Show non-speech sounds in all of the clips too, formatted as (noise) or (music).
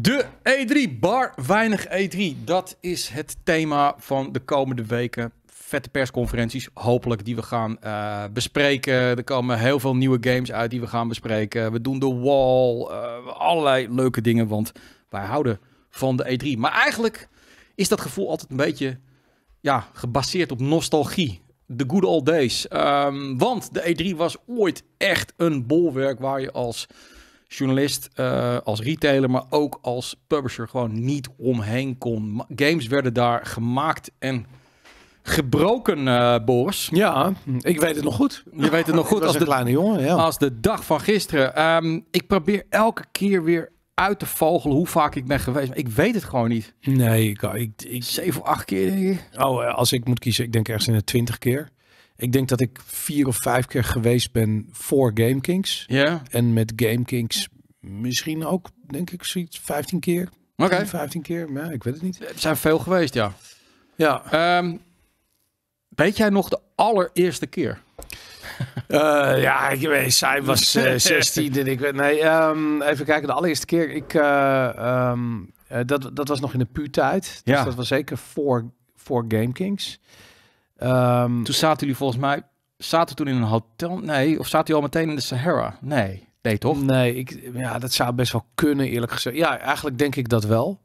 De E3, bar weinig E3. Dat is het thema van de komende weken. Vette persconferenties, hopelijk, die we gaan eh, bespreken. Er komen heel veel nieuwe games uit die we gaan bespreken. We doen de wall, eh, allerlei leuke dingen, want wij houden van de E3. Maar eigenlijk is dat gevoel altijd een beetje ja, gebaseerd op nostalgie. De good old days. Ehm, want de E3 was ooit echt een bolwerk waar je als journalist, eh, als retailer, maar ook als publisher gewoon niet omheen kon. Games werden daar gemaakt en gebroken, uh, Boris. Ja, ik weet het nog goed. Je weet het nog (laughs) goed als de kleine jongen. Ja. Als de dag van gisteren. Ehm, ik probeer elke keer weer uit te vogelen hoe vaak ik ben geweest. ik weet het gewoon niet. Nee, ik, ik, ik... zeven of acht keer denk ik. Oh, eh, als ik moet kiezen, ik denk ergens in de twintig keer. Ik denk dat ik vier of vijf keer geweest ben voor Kings. Ja. En met Game Kings misschien ook, denk ik, zoiets 15 keer. Oké. 15 keer, maar ik weet het niet. Er zijn veel geweest, ja. Ja. Ehm, weet jij nog de allereerste keer? Eh, ja, ik weet, zij was 16 eh, (laughs) en ik Nee, ehm, even kijken. De allereerste keer, ik, eh, ehm, dat, dat was nog in de puurtijd. Dus ja. dat was zeker voor, voor Game Kings. Ehm, toen zaten jullie volgens mij, zaten toen in een hotel? Nee, of zaten jullie al meteen in de Sahara? Nee, nee toch? Nee, ik, ja, dat zou best wel kunnen eerlijk gezegd. Ja, eigenlijk denk ik dat wel.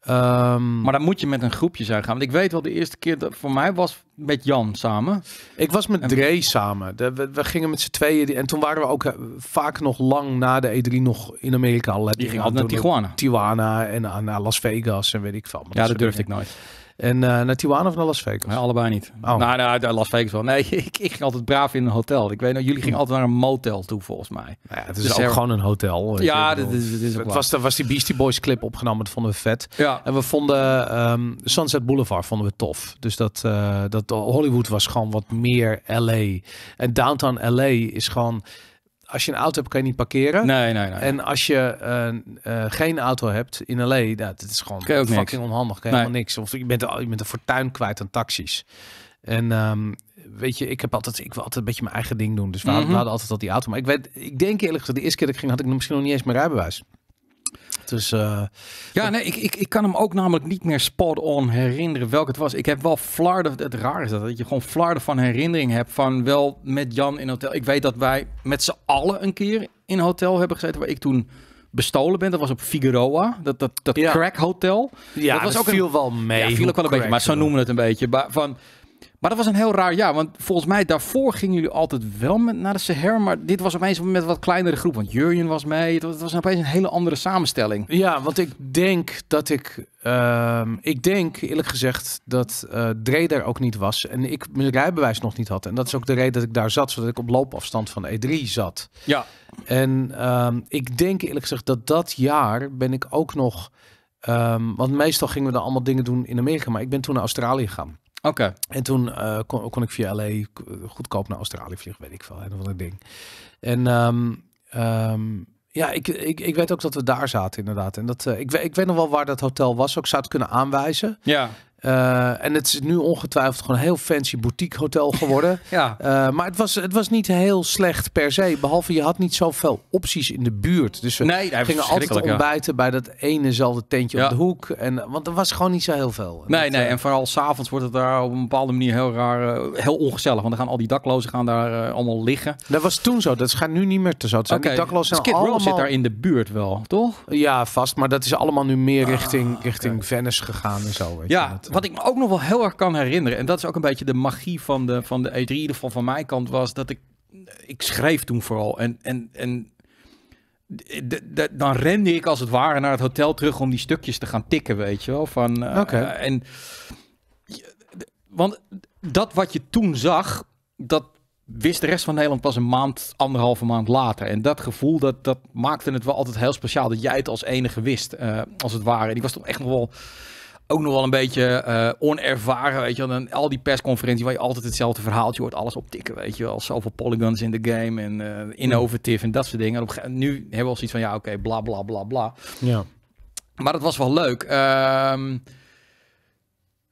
Ehm, maar dan moet je met een groepje zijn gaan. Want ik weet wel, de eerste keer dat voor mij was met Jan samen. Ik was met en... samen. De, we, gingen met z'n tweeën. En toen waren we ook eh, vaak nog lang na de E3 nog in Amerika Die ging altijd naar Tijuana. Tijuana en naar Las Vegas en weet ik veel. ja, dat, dat durfde ik nooit. En eh, naar Tijuana of naar Las Vegas? Nee, allebei niet. Oh. Nou, nou, Las Vegas wel. Nee, (laughs) ik, ik ging altijd braaf in een hotel. Ik weet nog, jullie gingen altijd naar een motel toe, volgens mij. Nou ja, het is dus ook gewoon een hotel. Ja, dat is, is het was, was die Beastie Boys clip opgenomen. Dat vonden we vet. Ja. En we vonden ehm, Sunset Boulevard vonden we tof. Dus dat, uh, dat Hollywood was gewoon wat meer LA. En downtown LA is gewoon als je een auto hebt, kan je niet parkeren. Nee, nee, nee. En als je eh, eh, geen auto hebt in LA, dat is gewoon fucking onhandig. Kan nee. helemaal niks. Of je bent, je bent een fortuin kwijt aan taxis. En ehm, weet je, ik heb altijd, ik wil altijd een beetje mijn eigen ding doen. Dus we, mhm. hadden, we hadden altijd al die auto. Maar ik weet, ik denk eerlijk gezegd, de eerste keer dat ik ging, had ik misschien nog niet eens mijn rijbewijs. Dus, eh, ja, nee, ik, ik, ik kan hem ook namelijk niet meer spot-on herinneren welk het was. Ik heb wel flarden, het raar is dat, dat je gewoon flarden van herinnering hebt van wel met Jan in hotel. Ik weet dat wij met z'n allen een keer in hotel hebben gezeten waar ik toen bestolen bent. Dat was op Figueroa, dat, dat, dat ja. crack hotel. Ja, dat was ook viel wel mee. Ja, viel ook wel een beetje, maar zo noemen we het een beetje. Maar van, maar dat was een heel raar jaar. Want volgens mij, daarvoor gingen jullie altijd wel met naar de Seher. Maar dit was opeens met wat kleinere groep. Want Jurjen was mee. Het was opeens een hele andere samenstelling. Ja, want ik denk dat ik. Ehm, ik denk eerlijk gezegd dat uh, Dre daar ook niet was. En ik mijn rijbewijs nog niet had. En dat is ook de reden dat ik daar zat. Zodat ik op loopafstand van E3 zat. Ja. En ehm, ik denk eerlijk gezegd dat dat jaar ben ik ook nog. Ehm, want meestal gingen we dan allemaal dingen doen in Amerika. Maar ik ben toen naar Australië gegaan. Oké. En toen eh, kon, kon, ik via LA eh, goedkoop naar Australië vliegen, weet ik veel. En van dat ding. En ehm, ehm, ja, ik, ik, ik weet ook dat we daar zaten inderdaad. En dat, uh, ik, ik weet nog wel waar dat hotel was. Ook zou het kunnen aanwijzen. Ja. Eh, en het is nu ongetwijfeld gewoon een heel fancy boutique hotel geworden. (laughs) ja. Eh, maar het was, het was niet heel slecht per se. Behalve je had niet zoveel opties in de buurt. Dus we gingen altijd ontbijten bij dat enezelfde tentje op de hoek. En, want er was gewoon niet zo heel veel. En nee, nee. Eh, en vooral s'avonds wordt het daar op een bepaalde manier heel raar, heel ongezellig. Want dan gaan al die daklozen gaan daar allemaal liggen. Dat was toen zo. Dat gaat nu niet meer te zo. Oké. Okay. daklozen Skid allemaal... zit daar in de buurt wel, toch? Ja, vast. Maar dat is allemaal nu meer ah, richting, richting Venice gegaan en zo. Weet ja. Je, wat ik me ook nog wel heel erg kan herinneren, en dat is ook een beetje de magie van de, van de E3, in ieder geval van mijn kant, was dat ik, ik schreef toen vooral. En, en, en dan rende ik als het ware naar het hotel terug om die stukjes te gaan tikken, weet je wel. Van, uh, en, want dat wat je toen zag, dat wist de rest van Nederland pas een maand, anderhalve maand later. En dat gevoel, dat, dat maakte het wel altijd heel speciaal dat jij het als enige wist, eh, als het ware. En ik was toch echt nog wel ook nog wel een beetje eh, onervaren, weet je Dan al die persconferenties waar je altijd hetzelfde verhaaltje hoort, alles optikken, weet je wel. Zoveel polygons in de game en uh, innovatief en dat soort dingen. En op, nu hebben we al zoiets van, ja, oké, okay, bla, bla, bla, bla. Ja. Maar dat was wel leuk. Ehm,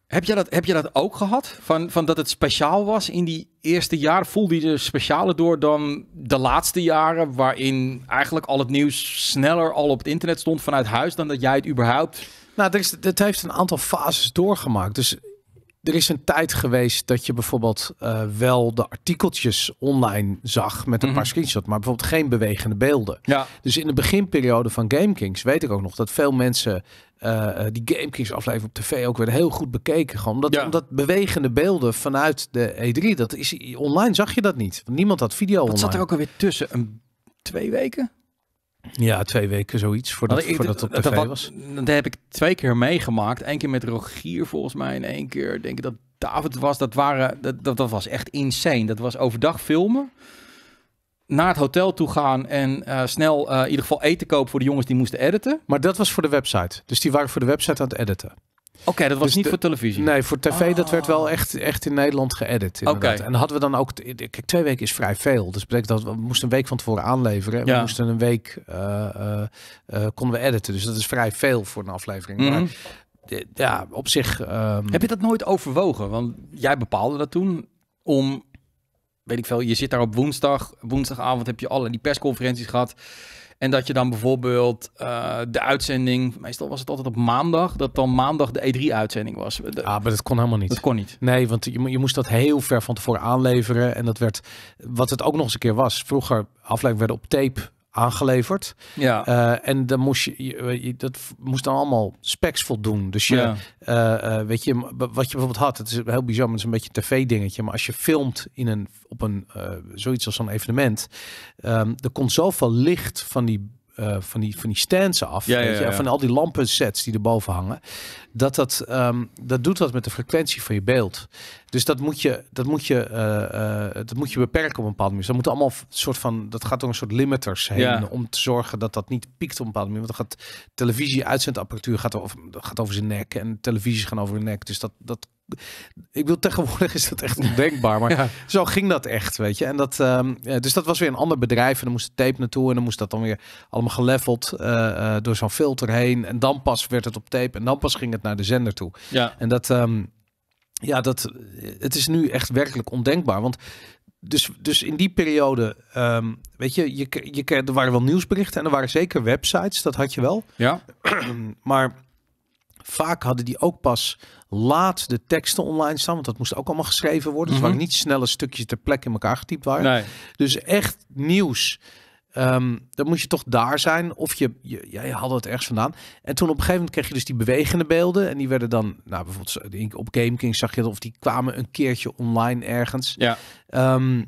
heb je, dat, heb je dat ook gehad? Van, van dat het speciaal was in die eerste jaar? Voelde je er specialer door dan de laatste jaren... waarin eigenlijk al het nieuws sneller al op het internet stond vanuit huis... dan dat jij het überhaupt nou, er het heeft een aantal fases doorgemaakt. Dus er is een tijd geweest dat je bijvoorbeeld eh, wel de artikeltjes online zag met een mhm. paar screenshots, maar bijvoorbeeld geen bewegende beelden. Ja. Dus in de beginperiode van GameKings weet ik ook nog dat veel mensen uh, die GameKings aflevering op tv ook weer heel goed bekeken. Gewoon omdat, ja. omdat bewegende beelden vanuit de E3, dat is online zag je dat niet. niemand had video dat zat er ook alweer tussen? Een, twee weken? Ja, twee weken zoiets voordat, ik, voordat het op tv was. Dat heb ik twee keer meegemaakt. Eén keer met Rogier volgens mij en één keer denk ik dat David was. Dat, waren, dat, dat, dat was echt insane. Dat was overdag filmen naar het hotel toe gaan en eh, snel eh, in ieder geval eten kopen voor de jongens die moesten editen. Maar dat was voor de website. Dus die waren voor de website aan het editen. Oké, dat was dus niet voor televisie. Nee, voor tv dat werd wel oh. echt, echt in Nederland geëdit. Oké. En hadden we dan ook, kijk, twee weken is vrij veel. Dus betekent dat we moesten een week van tevoren aanleveren. En ja. we moesten een week eh, eh, eh, konden we editen. Dus dat is vrij veel voor een aflevering. Maar mhm. ja, op zich. Ehm, heb je dat nooit overwogen? Want jij bepaalde dat toen om, weet ik veel, je zit daar op woensdag, woensdagavond heb je alle die persconferenties gehad. En dat je dan bijvoorbeeld eh, de uitzending, meestal was het altijd op maandag, dat dan maandag de E3-uitzending was. ah, maar dat kon helemaal niet. Dat kon niet. Nee, want je, je moest dat heel ver van tevoren aanleveren. En dat werd, wat het ook nog eens een keer was, vroeger afleveringen werden op tape aangeleverd. Ja. Eh, en dan moest je, je, dat moest dan allemaal specs voldoen. Dus je, ja. Eh, eh, weet je, wat je bijvoorbeeld had, het is heel bizar, maar het is een beetje een tv-dingetje. Maar als je filmt in een, op een, zoiets als een evenement, ehm, er komt zoveel licht van die eh, van, die, van die stands af. Ja, weet je, Van al die lampen sets die erboven hangen. Dat, dat, ehm, dat doet wat met de frequentie van je beeld. Dus dat moet je, dat moet je, eh, eh, dat moet je beperken op een bepaalde manier. Dus dat moet allemaal soort van, dat gaat door een soort limiters heen. Om te zorgen dat dat niet piekt op een bepaalde manier. Want dan gaat televisie, uitzendapparatuur gaat over, gaat over zijn nek. En televisies gaan over hun nek. Dus dat, dat ik wil tegenwoordig is dat echt (laughs) ondenkbaar. Maar ja. zo ging dat echt, weet je. En dat, ehm, dus dat was weer een ander bedrijf. En dan moest de tape naartoe. En dan moest dat dan weer allemaal geleveld eh, eh, door zo'n filter heen. En dan pas werd het op tape. En dan pas ging het naar de zender toe. Ja. En dat, ehm, ja, dat, eh, het is nu echt werkelijk ondenkbaar. Want dus, dus in die periode, ehm, weet je, je, je, er waren wel nieuwsberichten en er waren zeker websites, dat had je wel. Ja. (clears throat) maar vaak hadden die ook pas Laat de teksten online staan, want dat moest ook allemaal geschreven worden. Mm Dus waren mhm. niet snelle stukjes ter plekke in elkaar getypt waren. Dus echt nieuws. Ehm, dan moet je toch daar zijn. Of je, je, had het ergens vandaan. En toen op een gegeven moment kreeg je dus die bewegende beelden. En die werden dan, nou bijvoorbeeld op Game King zag je dat. Of die kwamen een keertje online ergens. Ja. Ehm,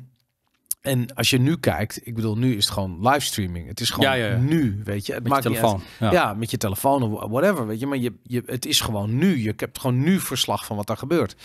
en als je nu kijkt, ik bedoel, nu is het gewoon livestreaming. Het is gewoon ja, nu, weet je. Het met maakt je telefoon. Ja. met je telefoon of whatever, weet je. Maar je, je, het is gewoon nu. Je hebt gewoon nu verslag van wat er gebeurt.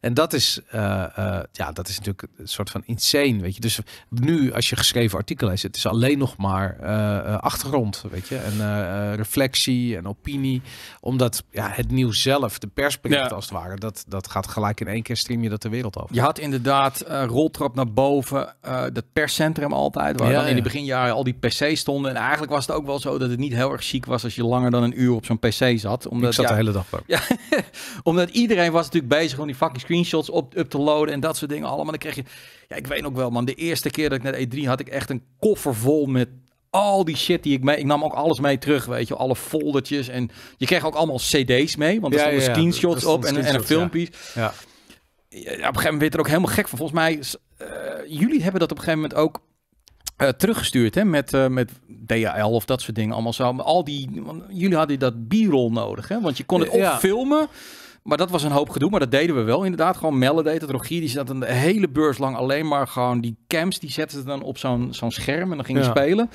En dat is, eh, eh, ja, dat is natuurlijk een soort van insane. Weet je, dus nu als je geschreven artikel leest, het is alleen nog maar eh, achtergrond, weet je, en reflectie en opinie, omdat ja, het nieuws zelf, de pers als het ware, dat, dat gaat gelijk in één keer stream je dat de wereld over Je had inderdaad roltrap naar boven, dat perscentrum altijd, waar dan in de beginjaren al die PC's stonden. En eigenlijk was het ook wel zo dat het niet heel erg chic was als je langer dan een uur op zo'n PC zat, omdat Ik zat de hele dag. op. (laughs) Ja, omdat iedereen was natuurlijk bezig om die fucking screen screenshots op, up te loaden en dat soort dingen allemaal. Dan kreeg je, ja, ik weet ook wel, man. De eerste keer dat ik naar E3 e had ik echt een koffer vol met al die shit die ik mee... Ik nam ook alles mee terug, weet je. Alle foldertjes en je kreeg ook allemaal cd's mee. Want er stonden ja, screenshots op en, en filmpjes. Ja. op een gegeven moment werd er ook helemaal gek van. Volgens mij, eh, jullie hebben dat op een gegeven moment ook eh, teruggestuurd hè, met, eh, met DHL of dat soort dingen allemaal zo. Maar al die, jullie hadden dat b-roll nodig, hè? want je kon het op opfilmen. filmen maar dat was een hoop gedoe, maar dat deden we wel inderdaad. Gewoon melden deed het, Rogier die zat een hele beurs lang alleen maar gewoon die cams Die zetten ze dan op zo'n zo'n scherm en dan gingen spelen.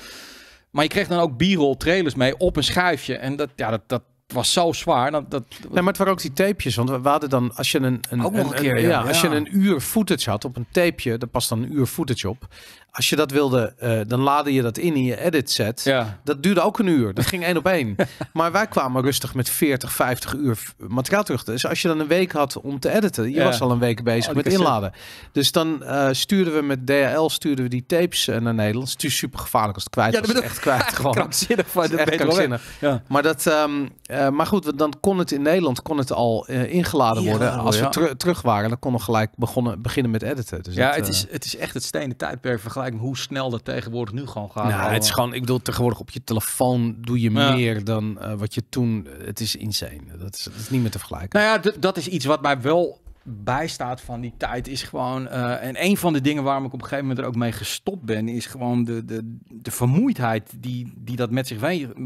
Maar je kreeg dan ook b-roll trailers mee op een schuifje. En dat, ja, dat, dat was zo zwaar. Dat, dat... Nee, maar het waren ook die tapejes. Want we hadden dan, als je een, een, een keer, ja, ja, als je een uur footage had op een tapeje, daar past dan een uur footage op. Als je dat wilde, eh, dan laadde je dat in in je edit set. Dat duurde ook een uur. Dat (laughs) ging één op één. Maar wij kwamen rustig met 40, 50 uur materiaal terug. Dus als je dan een week had om te editen, je was al een week bezig oh, met inladen. Dus dan uh, stuurden we met DHL stuurden we die tapes eh, naar Nederland. Het is super gevaarlijk als het kwijt ja, was. Bedoel... Echt kwijt (laughs) gewoon. krankzinnig. Van, dat echt krankzinnig. Ja. Maar, dat, ehm, maar goed, dan kon het in Nederland kon het al ingeladen worden. Als we terug waren, dan konden we gelijk begonnen, beginnen met editen. Dus ja, het, is, het is echt het stenen tijdperk van hoe snel dat tegenwoordig nu gewoon gaat. Nou, het is gewoon, ik bedoel, tegenwoordig op je telefoon doe je meer dan eh, wat je toen. Het is insane. Dat is, dat is niet meer te vergelijken. Nou ja, dat is iets wat mij wel bijstaat van die tijd is gewoon. Eh, en een van de dingen waarom ik op een gegeven moment er ook mee gestopt ben, is gewoon de, de, de vermoeidheid die, die dat met zich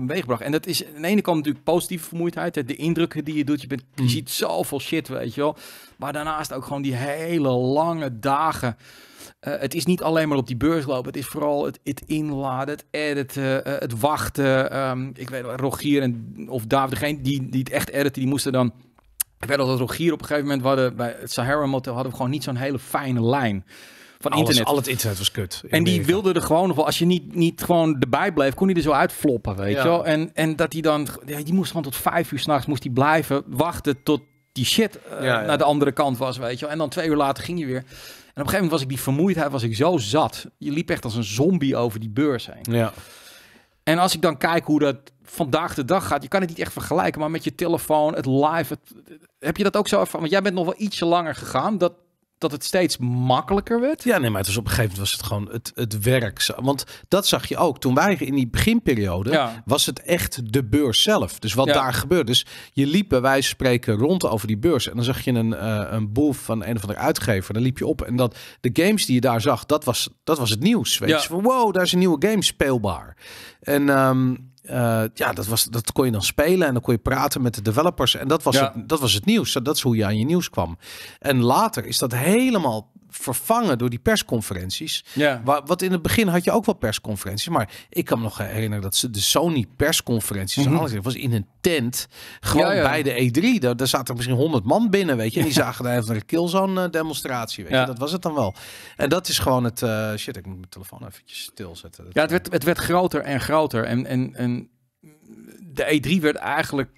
weegbracht. En dat is aan de ene kant natuurlijk positieve vermoeidheid. de indrukken die je doet. Je, bent, je mm. ziet zoveel shit, weet je wel. Maar daarnaast ook gewoon die hele lange dagen eh, het is niet alleen maar op die beurs lopen. Het is vooral het, het inladen, het editen, eh, eh, het wachten. Ehm, ik weet wel, Rogier en, of David, degene die, die het echt editen, die moesten dan... Ik weet al dat Rogier op een gegeven moment, hadden, bij het Sahara Motel hadden we gewoon niet zo'n hele fijne lijn van Alles, internet. Al het internet was kut. En die wilde er gewoon nog als je niet, niet gewoon erbij bleef, kon hij er zo uitfloppen, weet je wel. En, en dat hij dan, die moest gewoon tot vijf uur s'nachts moest hij blijven wachten tot die shit naar de andere kant was, weet je wel. En dan twee uur later ging je weer. Op een gegeven moment was ik die vermoeidheid was ik zo zat. Je liep echt als een zombie over die beurs heen. Ja. En als ik dan kijk hoe dat vandaag de dag gaat, je kan het niet echt vergelijken, maar met je telefoon, het live, heb je dat ook zo ervaren? Want jij bent nog wel ietsje langer gegaan. Dat dat het steeds makkelijker werd. Ja, nee, maar het was op een gegeven moment was het gewoon het, het werk. Want dat zag je ook. Toen wij in die beginperiode was het echt de beurs zelf. Dus wat daar gebeurde. Dus je liep wij spreken rond over die beurs. En dan zag je een, uh, een boef van een of andere uitgever. Dan liep je op. En dat de games die je daar zag, dat was, dat was het nieuws. Weet je? wow, daar is een nieuwe game speelbaar. En um, eh, ja, dat, was, dat kon je dan spelen en dan kon je praten met de developers. En dat was, het, dat was het nieuws. Dat is hoe je aan je nieuws kwam. En later is dat helemaal vervangen door die persconferenties. Ja. Wat in het begin had je ook wel persconferenties. Maar ik kan me nog herinneren dat ze de Sony persconferenties. Mm -hmm. was in een tent. Gewoon bij de E3. Daar, zaten misschien honderd man binnen. Weet je. En die zagen daar even een Killzone eh, demonstratie. Weet je. Dat was het dan wel. En dat is gewoon het. Uh, shit, ik moet mijn telefoon eventjes stilzetten. Ja, het werd, het werd groter en groter. En, en, en de E3 werd eigenlijk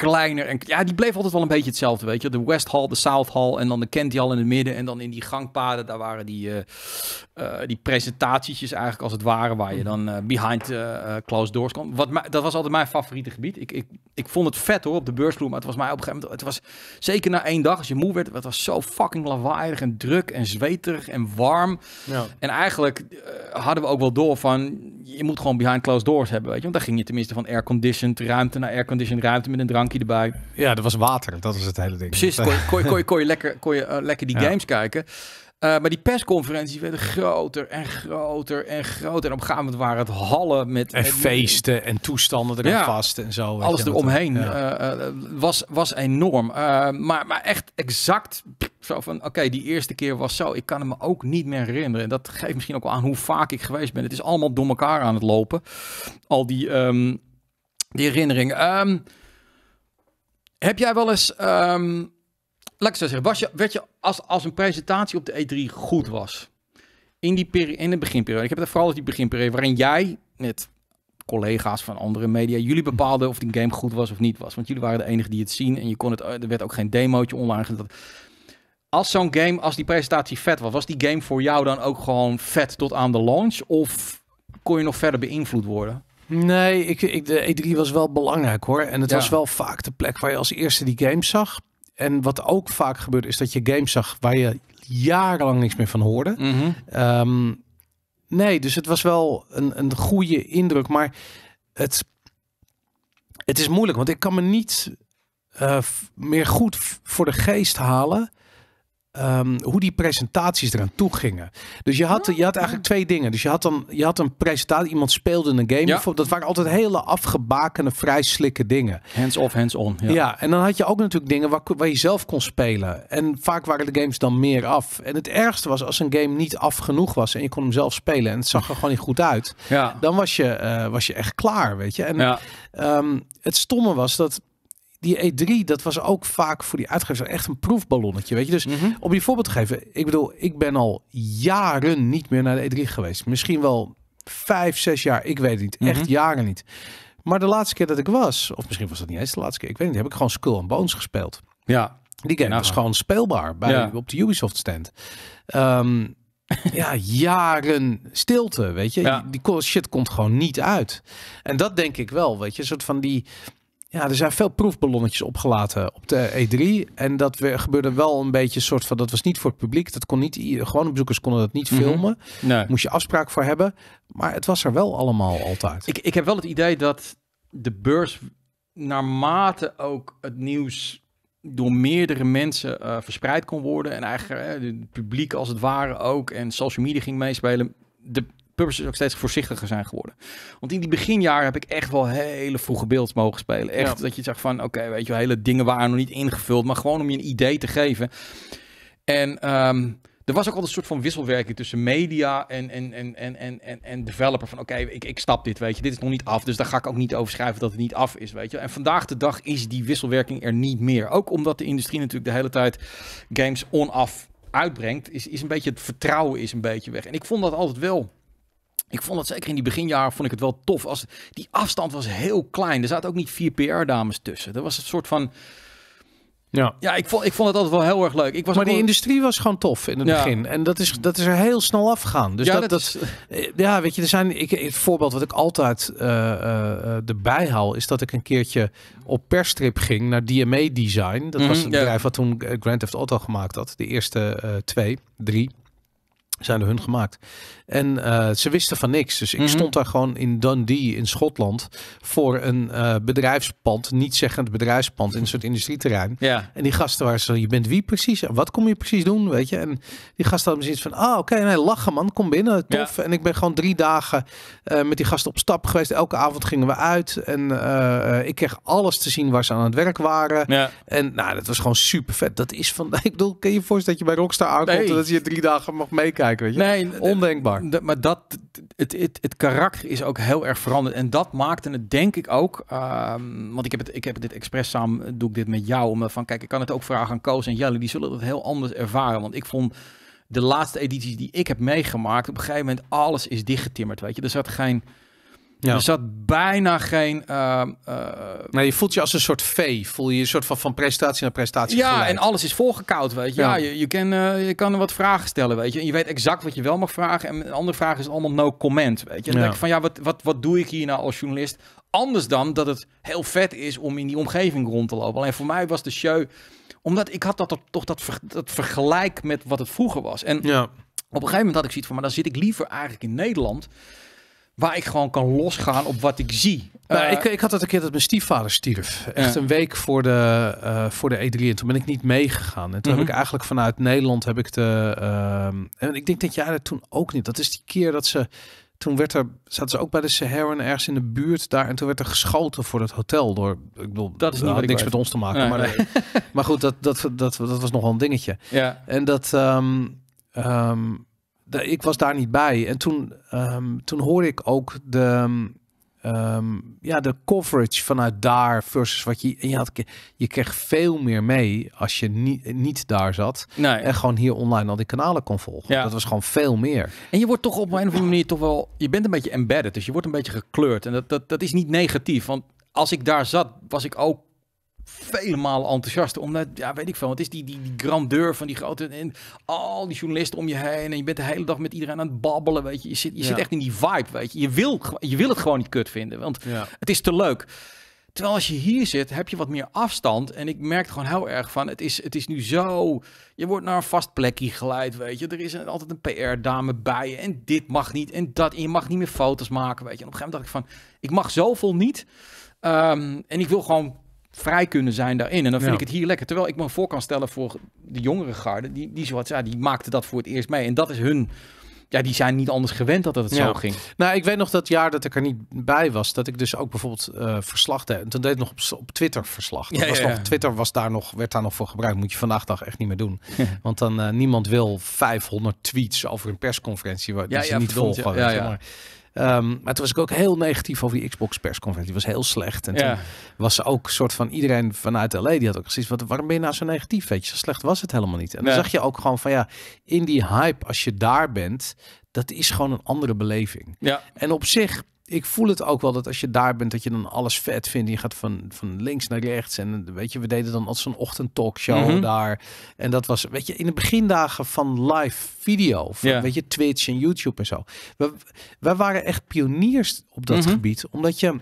kleiner. En, ja, die bleef altijd wel een beetje hetzelfde, weet je. De West Hall, de South Hall en dan de Kent al in het midden. En dan in die gangpaden, daar waren die, uh, die presentatietjes eigenlijk als het ware... waar je mhm. dan eh, behind closed doors kon. Wat dat was altijd mijn favoriete gebied. Ik, ik, ik vond het vet hoor, op de beursvloer. Maar het was mij op een gegeven moment... Het was zeker na één dag, als je moe werd... Het was zo fucking lawaaiig en druk en zweterig en warm. Ja. En eigenlijk hadden we ook wel door van je moet gewoon behind closed doors hebben, weet je. Want daar ging je tenminste van airconditioned ruimte naar airconditioned ruimte met een drankje erbij. Ja, dat was water. Dat was het hele ding. Precies, kon, je, kon je, lekker, kon je, eh, lekker die games kijken. Eh, maar die persconferenties werden groter en groter en groter. En op een gegeven moment waren het hallen met... Eh, feesten en toestanden er vast en zo. Alles eromheen eh, was, was enorm. maar, maar echt exact zo van... Oké, die eerste keer was zo. Ik kan het me ook niet meer herinneren. En dat geeft misschien ook wel aan hoe vaak ik geweest ben. Het is allemaal door elkaar aan het lopen. Al die, um, die herinnering. Ehm, heb jij wel eens... Ehm, laat ik zo zeggen, was je, werd je als, als een presentatie op de E3 goed was, in, die peri in de beginperiode, ik heb het vooral die beginperiode, waarin jij met collega's van andere media, jullie bepaalden of die game goed was of niet was. Want jullie waren de enige die het zien en je kon het, eh, er werd ook geen demootje online gedaan. Als zo'n game, als die presentatie vet was, was die game voor jou dan ook gewoon vet tot aan de launch? Of kon je nog verder beïnvloed worden? Nee, ik, ik, de E3 was wel belangrijk hoor. En het was wel vaak de plek waar je als eerste die game zag en wat ook vaak gebeurt, is dat je games zag waar je jarenlang niks meer van hoorde. Mhm. Ehm, nee, dus het was wel een, een goede indruk. Maar het, het is moeilijk, want ik kan me niet eh, meer goed voor de geest halen Ehm, hoe die presentaties eraan toe gingen. Dus je had, je had eigenlijk twee dingen. Dus je had, dan, je had een presentatie, iemand speelde een game. Dat waren altijd hele afgebakende, vrij slikke dingen. Hands off, hands on. Ja, ja en dan had je ook natuurlijk dingen waar, waar, je zelf kon spelen. En vaak waren de games dan meer af. En het ergste was als een game niet af genoeg was en je kon hem zelf spelen en het zag er gewoon niet goed uit. Ja. Dan was je, eh, was je echt klaar, weet je. En ja. Ehm, het stomme was dat die E3, dat was ook vaak voor die uitgevers echt een proefballonnetje. Weet je, dus mhm. om je voorbeeld te geven, ik bedoel, ik ben al jaren niet meer naar de E3 geweest. Misschien wel vijf, zes jaar, ik weet het niet. Echt mhm. jaren niet. Maar de laatste keer dat ik was, of misschien was dat niet eens de laatste keer, ik weet niet, heb ik gewoon Skull and Bones gespeeld. Ja. Die game was gewoon speelbaar bij, op de Ubisoft stand. Ehm, (laughs) ja, jaren stilte, weet je. Ja. Die shit komt gewoon niet uit. En dat denk ik wel, weet je. soort van die ja, er zijn veel proefballonnetjes opgelaten op de E3. En dat gebeurde wel een beetje een soort van... Dat was niet voor het publiek. Dat kon niet... Gewone bezoekers konden dat niet mhm. filmen. Mm Moest je afspraak voor hebben. Maar het was er wel allemaal altijd. Ik, ik heb wel het idee dat de beurs... Naarmate ook het nieuws door meerdere mensen eh, verspreid kon worden. En eigenlijk het publiek als het ware ook. En social media ging meespelen. De, publishers ook steeds voorzichtiger zijn geworden. Want in die beginjaren heb ik echt wel hele vroege beelds mogen spelen. Echt dat je zegt van, oké, weet je, hele dingen waren nog niet ingevuld, maar gewoon om je een idee te geven. En ehm, er was ook altijd een soort van wisselwerking tussen media en, en, en, en, en, en, en developer. Van oké, ik, ik stap dit, weet je. Dit is nog niet af, dus daar ga ik ook niet over schrijven dat het niet af is, weet je. En vandaag de dag is die wisselwerking er niet meer. Ook omdat de industrie natuurlijk de hele tijd games on-af uitbrengt, is, is een beetje het vertrouwen is een beetje weg. En ik vond dat altijd wel ik vond dat zeker in die beginjaren vond ik het wel tof. Als, die afstand was heel klein. Er zaten ook niet vier PR-dames tussen. dat was een soort van... Ja, ja ik, vond, ik vond het altijd wel heel erg leuk. Ik was maar de industrie was gewoon tof in het begin. En dat is, dat is er heel snel afgaan Dus ja, dat, dat, eh, ja, weet je, er zijn. Ik, het voorbeeld wat ik altijd uh, uh, erbij haal, is dat ik een keertje op perstrip ging naar DMA Design. Dat was mhm, het bedrijf wat toen Grand Theft Auto gemaakt had. De eerste twee, drie zijn er hun gemaakt. En eh, ze wisten van niks. Dus ik mhm. stond daar gewoon in Dundee in Schotland voor een eh, bedrijfspand, niet zeggend bedrijfspand, in een soort industrieterrein. Ja. En die gasten waren zo, je bent wie precies? Wat kom je precies doen? Weet je? En die gasten hadden zoiets van, ah oh, oké, okay, nee, lachen man, kom binnen, tof. En ik ben gewoon drie dagen eh, met die gasten op stap geweest. Elke avond gingen we uit en ik kreeg alles te zien waar ze aan het werk waren. En nou, dat was gewoon super vet. Dat is van, (laughs) ik bedoel, kun je je voorstellen dat je bij Rockstar aankomt en dat je drie dagen mag meekijken? Weet je? Nee, ondenkbaar maar, maar dat, het, het, het karakter is ook heel erg veranderd. En dat maakte het denk ik ook, ehm, want ik heb, het, ik heb dit expres samen, doe ik dit met jou. Omdat van, kijk, ik kan het ook vragen aan Koos en Jelle. Die zullen het heel anders ervaren. Want ik vond de laatste edities die ik heb meegemaakt, op een gegeven moment alles is dichtgetimmerd, weet je. Er zat geen er zat bijna geen. Uh, nee, je voelt je als een soort vee. Voel je een soort van van prestatie naar prestatie. Ja, en alles is volgekoud, weet je. Ja, je, je, kan, uh, je kan wat vragen stellen, weet je. En je weet exact wat je wel mag vragen. En een andere vraag is allemaal no comment, weet je. En dan denk van ja, wat, wat, wat doe ik hier nou als journalist? Anders dan dat het heel vet is om in die omgeving rond te lopen. Alleen voor mij was de show, omdat ik had dat toch dat, ver, vergelijk met wat het vroeger was. En ja. op een gegeven moment had ik zoiets van, maar dan zit ik liever eigenlijk in Nederland waar ik gewoon kan losgaan op wat ik zie. Nou, eh, ik, ik, had het een keer dat mijn stiefvader stierf. Echt een week voor de, uh, voor de E3. En toen ben ik niet meegegaan. En toen heb mhm. ik eigenlijk vanuit Nederland heb ik de. Ehm, en ik denk dat jij dat toen ook niet. Dat is die keer dat ze. Toen werd er, zaten ze ook bij de Saharan ergens in de buurt daar. En toen werd er geschoten voor het hotel. Door, ik bedoel, dat is niet niks met ons te maken. maar, eh, (laughs) maar goed, dat, dat, dat, dat was nogal een dingetje. Ja. En dat. Ehm, ehm, ik was daar niet bij. En toen, um, toen hoorde ik ook de, ehm, ja, de coverage vanuit daar versus wat je. En je, had, je kreeg veel meer mee als je niet, niet daar zat. En gewoon hier online al die kanalen kon volgen. Ja. Dat was gewoon veel meer. En je wordt toch op een of andere manier toch wel. Je bent een beetje embedded. Dus je wordt een beetje gekleurd. En dat, dat, dat is niet negatief. Want als ik daar zat, was ik ook vele malen enthousiast. Omdat, ja, weet ik veel. Het is die, die, die grandeur van die grote. En al die journalisten om je heen. En je bent de hele dag met iedereen aan het babbelen. Weet je, je zit, je zit echt in die vibe. Weet je, je wil, je wil het gewoon niet kut vinden. Want het is te leuk. Terwijl als je hier zit, heb je wat meer afstand. En ik merk gewoon heel erg van, het is, het is nu zo... Je wordt naar een vast plekje geleid, weet je. Er is altijd een PR-dame bij je. En dit mag niet en dat. En je mag niet meer foto's maken, weet je. En op een gegeven moment dacht ik van, ik mag zoveel niet. Ehm, en ik wil gewoon vrij kunnen zijn daarin. En dan vind ik het hier lekker. Terwijl ik me voor kan stellen voor de jongere garde, die, die, zoiets ja, die maakte dat voor het eerst mee. En dat is hun ja, die zijn niet anders gewend dat het zo ging. Nou, ik weet nog dat jaar dat ik er niet bij was, dat ik dus ook bijvoorbeeld eh, verslag deed. En toen deed ik nog op, op Twitter verslag. ja, was ja, nog, Twitter was daar nog, werd daar nog voor gebruikt. Moet je vandaag dag echt niet meer doen. Want dan eh, niemand wil 500 tweets over een persconferentie waar die ze niet volgen. ja. Ehm, maar toen was ik ook heel negatief over die Xbox persconferentie. Die was heel slecht. En toen was ze ook soort van iedereen vanuit LA die had ook precies wat waarom ben je nou zo negatief? Weet je, zo slecht was het helemaal niet. En dan zag je ook gewoon van ja, in die hype als je daar bent, dat is gewoon een andere beleving. Ja. En op zich ik voel het ook wel dat als je daar bent, dat je dan alles vet vindt. Je gaat van, van links naar rechts. En weet je, we deden dan als een ochtendtalkshow mm daar. En dat was, weet je, in de begindagen van live video. Van, Weet je, Twitch en YouTube en zo. We, wij waren echt pioniers op dat mhm. gebied. Omdat je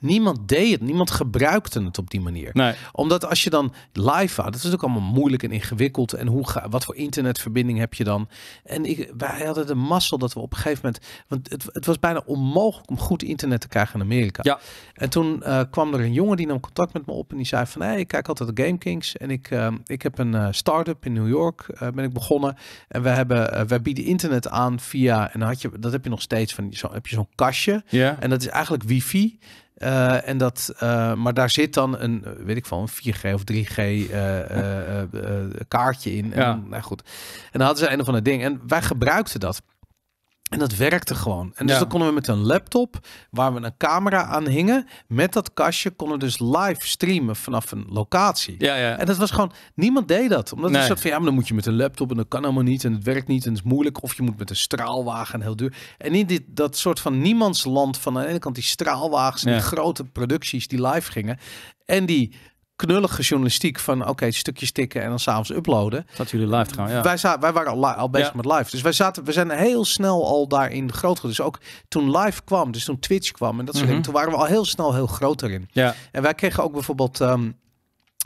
Niemand deed het. Niemand gebruikte het op die manier. Nee. Omdat als je dan live had, dat is ook allemaal moeilijk en ingewikkeld. En hoe ga, wat voor internetverbinding heb je dan? En ik, wij hadden de mazzel dat we op een gegeven moment... Want het, het was bijna onmogelijk om goed internet te krijgen in Amerika. Ja. En toen eh, kwam er een jongen die nam contact met me op. En die zei van, hey, ik kijk altijd de Game Kings. En ik, eh, ik heb een uh, start-up in New York. ben ik begonnen. En we hebben, wij bieden internet aan via... En had je, dat heb je nog steeds van, zo, heb je zo'n kastje. En dat is eigenlijk wifi. Uh, en dat, uh, maar daar zit dan een, eh, weet ik van, 4G of 3G uh, kaartje in. En, nou goed. En dan hadden ze een of ander ding. En wij gebruikten dat. En dat werkte gewoon. En dus dan konden we met een laptop waar we een camera aan hingen. Met dat kastje konden we dus live streamen vanaf een locatie. Ja, ja. En dat was gewoon, niemand deed dat. Omdat nee. het van ja, maar dan moet je met een laptop en dat kan allemaal niet. En het werkt niet en het is moeilijk. Of je moet met een straalwagen heel duur. En in dit, dat soort van niemandsland van aan de ene kant die straalwagens. En die grote producties die live gingen. En die knullige journalistiek van oké, okay, stukjes tikken en dan s'avonds uploaden. Dat jullie live gaan, ja. Wij, zaten, wij waren al, al bezig met live. Dus wij zaten, we zijn heel snel al daarin groot Dus ook toen live kwam, dus toen Twitch kwam en dat soort dingen, mhm. toen waren we al heel snel heel groot erin. Ja. En wij kregen ook bijvoorbeeld... Ehm,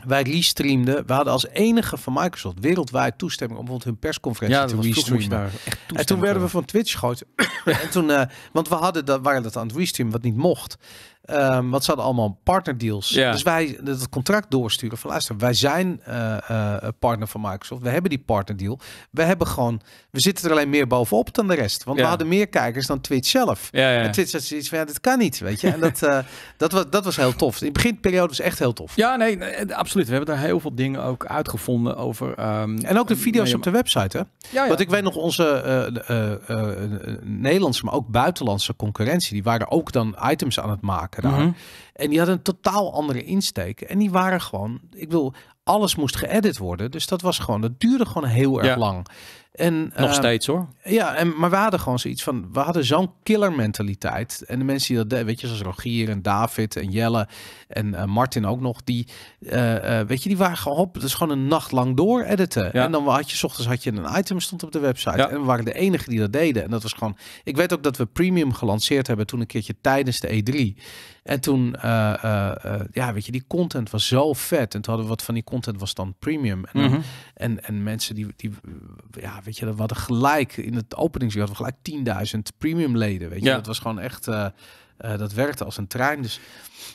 wij restreamden. We hadden als enige van Microsoft wereldwijd toestemming om bijvoorbeeld hun persconferentie ja, te restreamen. en toen werden we van Twitch gegooid. (coughs) en toen, eh, want we hadden dat, waren dat aan het restreamen wat niet mocht. Ehm, wat ze hadden allemaal partnerdeals. Dus wij het contract doorsturen van luister, wij zijn eh, eh, partner van Microsoft. We hebben die partnerdeal. We hebben gewoon, we zitten er alleen meer bovenop dan de rest. Want we hadden meer kijkers dan Twitch zelf. Ja, en Twitch had zoiets van, ja, dit kan niet, weet je. En dat, eh, (laughs) dat, was, dat was heel tof. In het beginperiode was echt heel tof. Ja, nee, absoluut. We hebben daar heel veel dingen ook uitgevonden over... Ehm, en ook de video's op de website, hè? Want ik weet nog, onze Nederlandse, maar ook buitenlandse concurrentie, die waren ook dan items aan het maken. Mhm. En die hadden een totaal andere insteek. En die waren gewoon, ik bedoel, alles moest geëdit worden. Dus dat was gewoon, dat duurde gewoon heel erg lang. En, Nog ehm, steeds hoor. Ja, en, maar we hadden gewoon zoiets van, we hadden zo'n killer mentaliteit. En de mensen die dat deden, weet je, zoals Rogier en David en Jelle en eh, Martin ook nog, die, eh, eh, weet je, die waren gewoon op, dus gewoon een nacht lang door editen. En dan had je, s ochtends had je een item stond op de website en we waren de enige die dat deden. En dat was gewoon, ik weet ook dat we Premium gelanceerd hebben toen een keertje tijdens de E3. En toen, ja, weet je, die content was zo vet. En toen hadden we wat van die content was dan Premium. En, mhm. en, en mensen die, die ja, weet je, we hadden gelijk in het openingsuur hadden we gelijk 10.000 premium leden. Weet je, ja. dat was gewoon echt. Eh, eh, dat werkte als een trein. Dus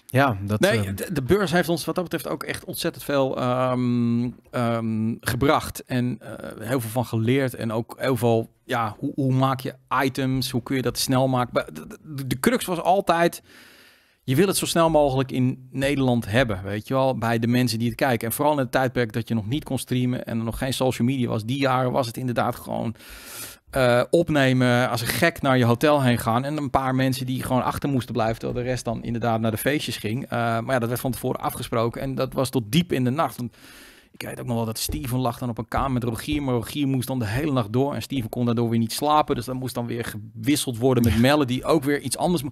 ja, dat. Nee, eh, de, beurs heeft ons wat dat betreft ook echt ontzettend veel ehm, ehm, gebracht. En heel veel van geleerd. En ook heel veel. Ja, hoe, hoe, maak je items? Hoe kun je dat snel maken? De, de crux was altijd je wil het zo snel mogelijk in Nederland hebben, weet je wel, bij de mensen die het kijken. En vooral in het tijdperk dat je nog niet kon streamen en er nog geen social media was. Die jaren was het inderdaad gewoon eh, opnemen, als een gek naar je hotel heen gaan. En een paar mensen die gewoon achter moesten blijven, terwijl de rest dan inderdaad naar de feestjes ging. Eh, maar ja, dat werd van tevoren afgesproken en dat was tot diep in de nacht. Want ik weet ook nog wel dat Steven lag dan op een kamer met Rogier. Maar Rogier moest dan de hele nacht door. En Steven kon daardoor weer niet slapen. Dus dan moest dan weer gewisseld worden met Melle. Die ook weer iets anders...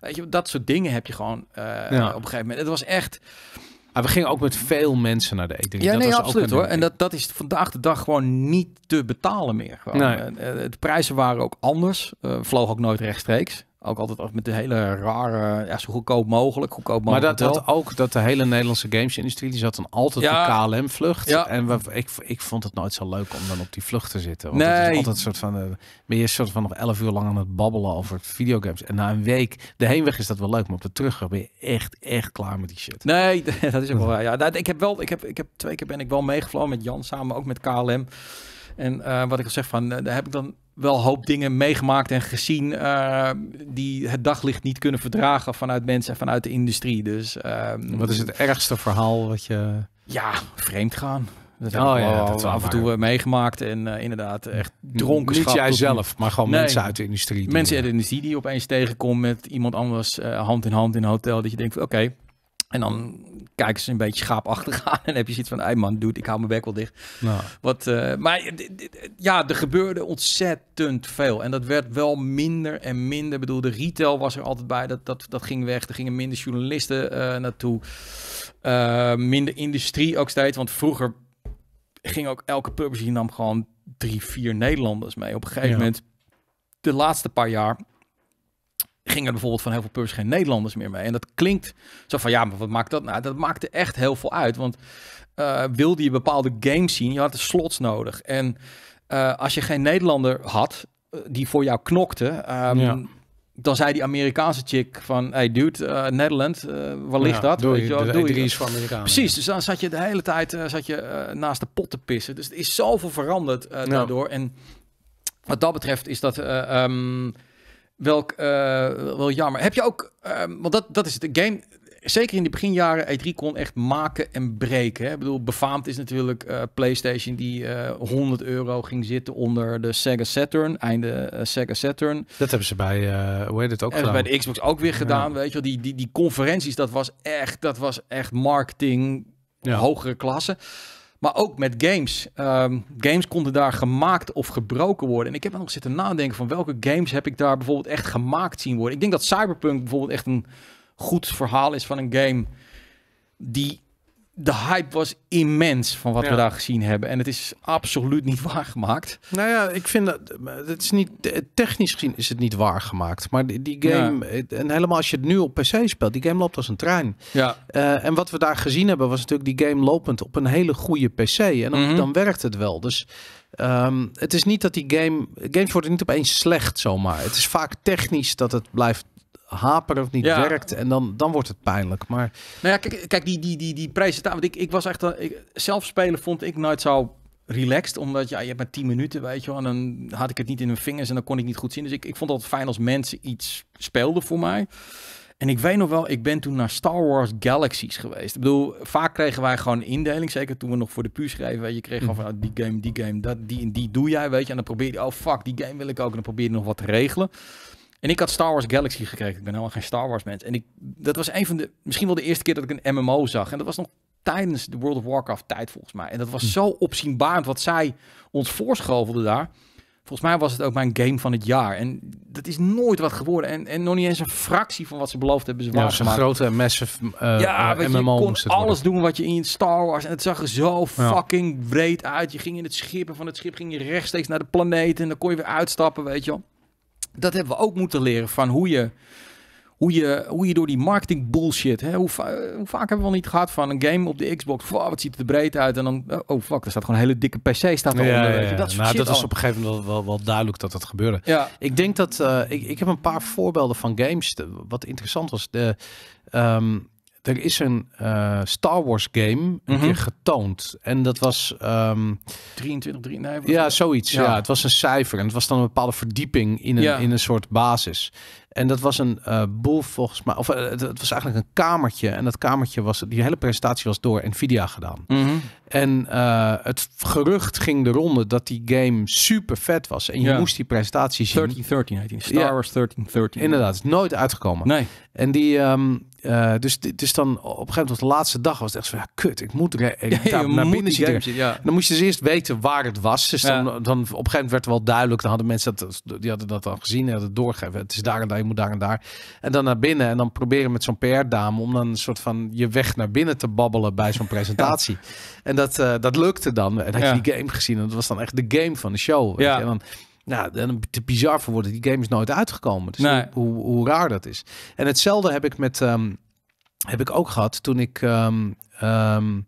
Weet je, dat soort dingen heb je gewoon eh, ja. op een gegeven moment. Het was echt... Ah, we gingen ook met veel mensen naar de eten. Ja, dat nee, was absoluut hoor. En dat, dat is vandaag de dag gewoon niet te betalen meer. Nee. Eh, eh, de prijzen waren ook anders. Uh, vloog ook nooit rechtstreeks. Ook altijd met de hele rare, ja, zo goedkoop mogelijk, goedkoop mogelijk. Maar dat, dat ook, dat de hele Nederlandse gamesindustrie, die zat dan altijd op KLM-vlucht. Ja. En we, ik, ik vond het nooit zo leuk om dan op die vlucht te zitten. Want nee. is altijd een soort van, uh, ben je soort van nog elf uur lang aan het babbelen over videogames. En na een week, de heenweg is dat wel leuk, maar op de terugweg ben je echt, echt klaar met die shit. Nee, (laughs) dat is ook wel Ja, dat, ik heb wel, ik heb, ik heb twee keer ben ik wel meegevlogen met Jan samen, ook met KLM. En eh, wat ik al zeg, van, eh, daar heb ik dan wel hoop dingen meegemaakt en gezien eh, die het daglicht niet kunnen verdragen vanuit mensen en vanuit de industrie. Dus, ehm, wat is het ergste verhaal wat je... Ja, vreemd gaan. Dat oh, heb ik ja, af en toe meegemaakt. En inderdaad, echt dronken. Niet jijzelf, maar gewoon mensen uit de industrie. Mensen uit de industrie die opeens tegenkomt met iemand anders hand in hand in een hotel. Dat je denkt, oké. En dan kijken ze een beetje schaapachtig aan. En heb je zoiets van, hey man, dude, ik hou mijn bek wel dicht. Nou. Wat, uh, maar ja, er gebeurde ontzettend veel. En dat werd wel minder en minder. Ik bedoel, de retail was er altijd bij. Dat, dat, dat ging weg. Er gingen minder journalisten eh, naartoe. Eh, minder industrie ook steeds. Want vroeger ging ook elke publisher nam gewoon drie, vier Nederlanders mee. Op een gegeven moment, de laatste paar jaar gingen er bijvoorbeeld van heel veel pubs geen Nederlanders meer mee. En dat klinkt zo van, ja, maar wat maakt dat nou? Dat maakte echt heel veel uit, want eh, wilde je bepaalde games zien, je had de slots nodig. En eh, als je geen Nederlander had eh, die voor jou knokte, ehm, dan zei die Amerikaanse chick van, hey dude, Nederland, waar ligt dat? Doe je, doe je, e van Precies, dus dan zat je de hele tijd zat je, naast de pot te pissen. Dus het is zoveel veranderd daardoor. En wat dat betreft is dat... Ehm, Welk uh, wel jammer. Heb je ook, ehm, want dat, dat is het, de game, zeker in de beginjaren, E3 kon echt maken en breken. Hè? Ik bedoel, befaamd is natuurlijk eh, PlayStation die 100 eh, euro ging zitten onder de Sega Saturn, einde Sega Saturn. Dat hebben ze bij, hoe heet het ook en Bij de Xbox ook weer gedaan, weet je wel. Die, die, die conferenties, dat was echt, dat was echt marketing, hogere klasse. Maar ook met games. Ehm, games konden daar gemaakt of gebroken worden. En ik heb nog zitten nadenken van welke games heb ik daar bijvoorbeeld echt gemaakt zien worden. Ik denk dat Cyberpunk bijvoorbeeld echt een goed verhaal is van een game die de hype was immens van wat we daar gezien hebben. En het is absoluut niet (laughs) waargemaakt. Nou ja, ik vind dat eh, het is niet eh, technisch gezien is het niet waargemaakt. Maar die, game, en helemaal als je het nu op PC speelt, die game loopt als een trein. Ja. Eh, en wat we daar gezien hebben, was natuurlijk die game lopend op een hele goede PC. En mhm. dan, werkt het wel. Dus ehm, het is niet dat die game. Games worden niet opeens slecht zomaar. Het is vaak technisch dat het blijft hapert of niet werkt. En dan, dan wordt het pijnlijk. Maar... Nou ja, kijk, kijk die, die, die, die prijzen Want ik, ik was echt... zelf spelen vond ik nooit zo relaxed. Omdat ja, je hebt maar 10 minuten, weet je wel. En dan had ik het niet in mijn vingers en dan kon ik niet goed zien. Dus ik, ik vond het fijn als mensen iets speelden voor mij. En ik weet nog wel, ik ben toen naar Star Wars Galaxies geweest. Ik bedoel, vaak kregen wij gewoon indeling. Zeker toen we nog voor de puur schreven. je, kreeg gewoon van mhm. ah, die game, die game, dat, die die doe jij. Weet je, en dan probeer je, oh fuck, die game wil ik ook. En dan probeer je nog wat te regelen. En ik had Star Wars Galaxy gekregen. Ik ben helemaal geen Star Wars mens. En ik, dat was een van de, misschien wel de eerste keer dat ik een MMO zag. En dat was nog tijdens de World of Warcraft tijd volgens mij. En dat was hm. zo opzienbarend wat zij ons voorschovelde daar. Volgens mij was het ook mijn game van het jaar. En dat is nooit wat geworden. En, en nog niet eens een fractie van wat ze beloofd hebben. Ze ja, zo'n grote, massive uh, ja, uh, MMO. Je kon alles doen wat je in Star Wars... En het zag er zo fucking breed uit. Je ging in het schip en van het schip ging je rechtstreeks naar de planeet. En dan kon je weer uitstappen, weet je wel dat hebben we ook moeten leren van hoe je, hoe je, hoe je door die marketing bullshit, hè, hoe, vaak hebben we al niet gehad van een game op de Xbox, wow, wat ziet het er breed uit en dan, oh, oh fuck, er staat gewoon een hele dikke PC staat eronder. Dat, soort nou, dat is op een gegeven moment wel, wel, duidelijk dat dat gebeurde. Ja. Ik denk dat, eh, ik, ik heb een paar voorbeelden van games, wat interessant was, de... Ehm, er is een eh, Star Wars game een mhm. keer getoond. En dat was... Um, 23, 23? ja, zoiets. Ja. het was een cijfer. En het was dan een bepaalde verdieping in een, in een soort basis. En dat was een eh, boel volgens mij. Of eh, het, was eigenlijk een kamertje. En dat kamertje was. Die hele presentatie was door Nvidia gedaan. Mhm. En eh, het gerucht ging de ronde dat die game super vet was. En je moest die presentatie zien. 1313 13, Star ja. 13 1313. Inderdaad, is nooit uitgekomen. Nee. En die. Um, dus, dus dan op een gegeven moment de laatste dag was het echt zo ja, kut, ik moet (laughs) ik naar binnen zitten. Ja. Dan moest je dus eerst weten waar het was. Dus dan, dan op een gegeven moment werd wel duidelijk. Dan hadden mensen dat, die hadden dat dan gezien en hadden doorgeven Het is daar en daar moet daar en daar. En dan naar binnen en dan proberen met zo'n PR-dame om dan een soort van je weg naar binnen te babbelen bij zo'n (laughs) presentatie. En dat, eh, dat lukte dan. En heb je die game gezien en dat was dan echt de game van de show. Weet ja. Je? En dan, nou, dan te bizar voor worden. Die game is nooit uitgekomen. Dus hoe, hoe, raar dat is. En hetzelfde heb ik met um, heb ik ook gehad toen ik ehm, ehm,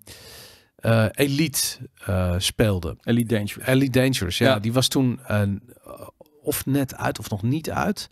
eh, Elite eh, speelde. Elite Dangerous. Elite Dangerous, ja. Die was toen uh, of net uit of nog niet uit.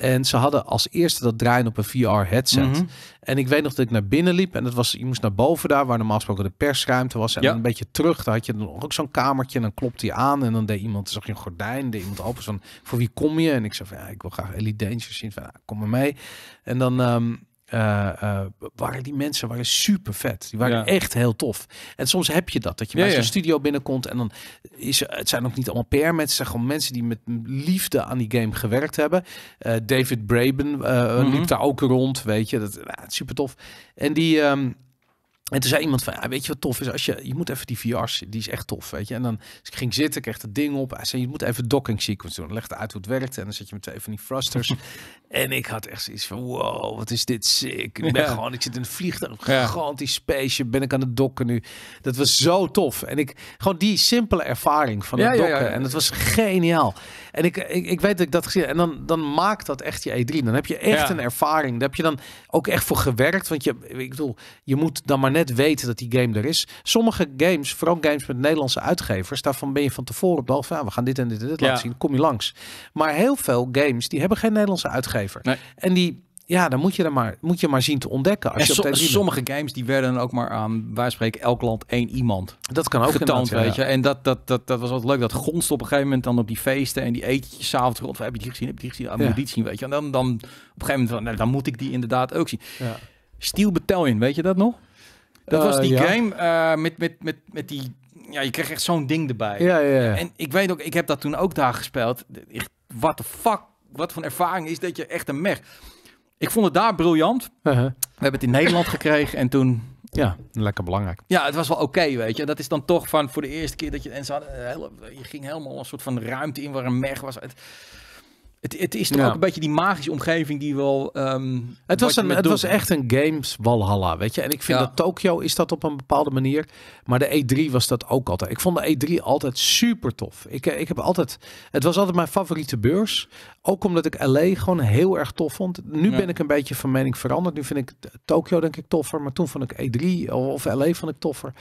En ze hadden als eerste dat draaien op een VR-headset. Mhm. En ik weet nog dat ik naar binnen liep. En dat was, je moest naar boven daar, waar normaal gesproken de persruimte was. En een beetje terug, daar had je dan ook zo'n kamertje. En dan klopte hij aan. En dan deed iemand, zag je een gordijn, deed iemand open. Van, voor wie kom je? En ik zei van, ja, ik wil graag Elite Danger zien. Van, kom maar mee. En dan... Ehm, eh, eh, waren die mensen waren super vet. Die waren echt heel tof. En soms heb je dat. Dat je bij ja, zo'n studio binnenkomt en dan is het zijn ook niet allemaal PR mensen. zijn gewoon mensen die met liefde aan die game gewerkt hebben. Eh, David Braben mhm. liep daar ook rond, weet je. Dat, nou, super tof. En die... Ehm, en toen zei iemand van, ja, weet je wat tof is? Als je, je moet even die VR's, die is echt tof, weet je. En dan ik ging zitten, kreeg het ding op. Hij zei, je moet even docking sequence doen. Legde uit hoe het werkt en dan zet je meteen van die thrusters. (laughs) en ik had echt zoiets van, wow, wat is dit sick. Ik ben gewoon, ik zit in een vliegtuig, een gigantisch space. Ben ik aan het dokken nu. Dat was zo tof. En ik, gewoon die simpele ervaring van het dokken. En dat was geniaal. En ik, ik, ik weet dat ik dat gezien heb. En dan, dan maakt dat echt je E3. Dan heb je echt een ervaring. Daar heb je dan ook echt voor gewerkt. Want je, ik bedoel, je moet dan maar net weten dat die game er is. Sommige games, vooral games met Nederlandse uitgevers, daarvan ben je van tevoren op de van, we gaan dit en dit en dit laten zien. Kom je langs. Maar heel veel games, die hebben geen Nederlandse uitgever. En die ja, dan moet je, er maar, moet je maar zien te ontdekken. Als en je so, sommige games die werden ook maar aan, waar spreek elk land één iemand. Dat kan ook getoond, weet je. En dat, dat, dat, dat was wat leuk. Dat gonst op een gegeven moment dan op die feesten en die etentjes s'avonds rond. Heb je die gezien? Heb je die gezien? Ah, moet die zien, weet je. En dan, dan op een gegeven moment, nou, dan moet ik die inderdaad ook zien. Ja. Steel Battalion, weet je dat nog? Dat eh, was die game eh, met, met, met, met die... Ja, je kreeg echt zo'n ding erbij. Ja, ja, En ik weet ook, ik heb dat toen ook daar gespeeld. wat de fuck? Wat voor ervaring is dat je echt een mech... Ik vond het daar briljant. Uh-huh. We hebben het in Nederland gekregen en toen... Ja, lekker belangrijk. Ja, het was wel oké, weet je. En dat is dan toch van voor de eerste keer dat je... En ze hadden, eh, je ging helemaal een soort van ruimte in waar een meg was. Het, het, het is toch ook een beetje die magische omgeving die wel... Ehm, het was, een, het was echt een games walhalla, weet je. En ik vind dat Tokio is dat op een bepaalde manier. Maar de E3 was dat ook altijd. Ik vond de E3 altijd super tof. Ik, eh, ik heb altijd... Het was altijd mijn favoriete beurs. Ook omdat ik LA gewoon heel erg tof vond. Nu ben ik een beetje van mening veranderd. Nu vind ik Tokio denk ik toffer. Maar toen vond ik E3 of LA vond ik toffer.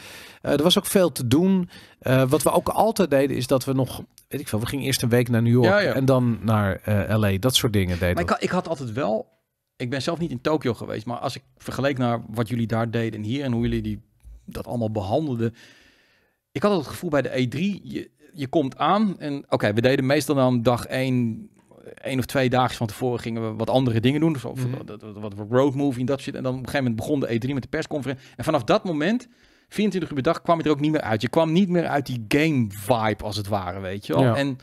Eh, er was ook veel te doen. Eh, wat we ook altijd deden is dat we nog, weet ik veel, we gingen eerst een week naar New York en dan naar eh, LA. Dat soort dingen deden maar ik had, ik had altijd wel, ik ben zelf niet in Tokio geweest. Maar als ik vergeleek naar wat jullie daar deden en hier en hoe jullie die, dat allemaal behandelden. Ik had het gevoel bij de E3, je, je komt aan en oké, we deden meestal dan dag 1 één of twee dagen van tevoren gingen we wat andere dingen doen. Dus of, mm wat, road movie en dat shit. En dan op een gegeven moment begon de E3 met de persconferentie. En vanaf dat moment, 24 uur per dag, kwam je er ook niet meer uit. Je kwam niet meer uit die game vibe als het ware, weet je wel. En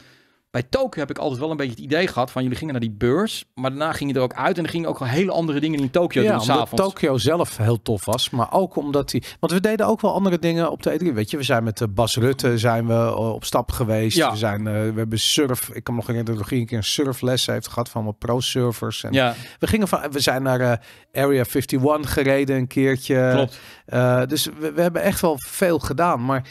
bij Tokio heb ik altijd wel een beetje het idee gehad van jullie gingen naar die beurs, maar daarna ging je er ook uit en er gingen ook al hele andere dingen in Tokio ja, doen s'avonds. Tokio zelf heel tof was, maar ook omdat die, want we deden ook wel andere dingen op de E3. Weet je, we zijn met eh, Bas Rutte zijn we eh, op stap geweest. Ja. We zijn, eh, we hebben surf. Ik kan me nog herinneren dat een keer een surfles heeft gehad van mijn pro-surfers. En ja. we gingen van, we zijn naar uh, Area 51 gereden een keertje. Klopt. dus we, we hebben echt wel veel gedaan, maar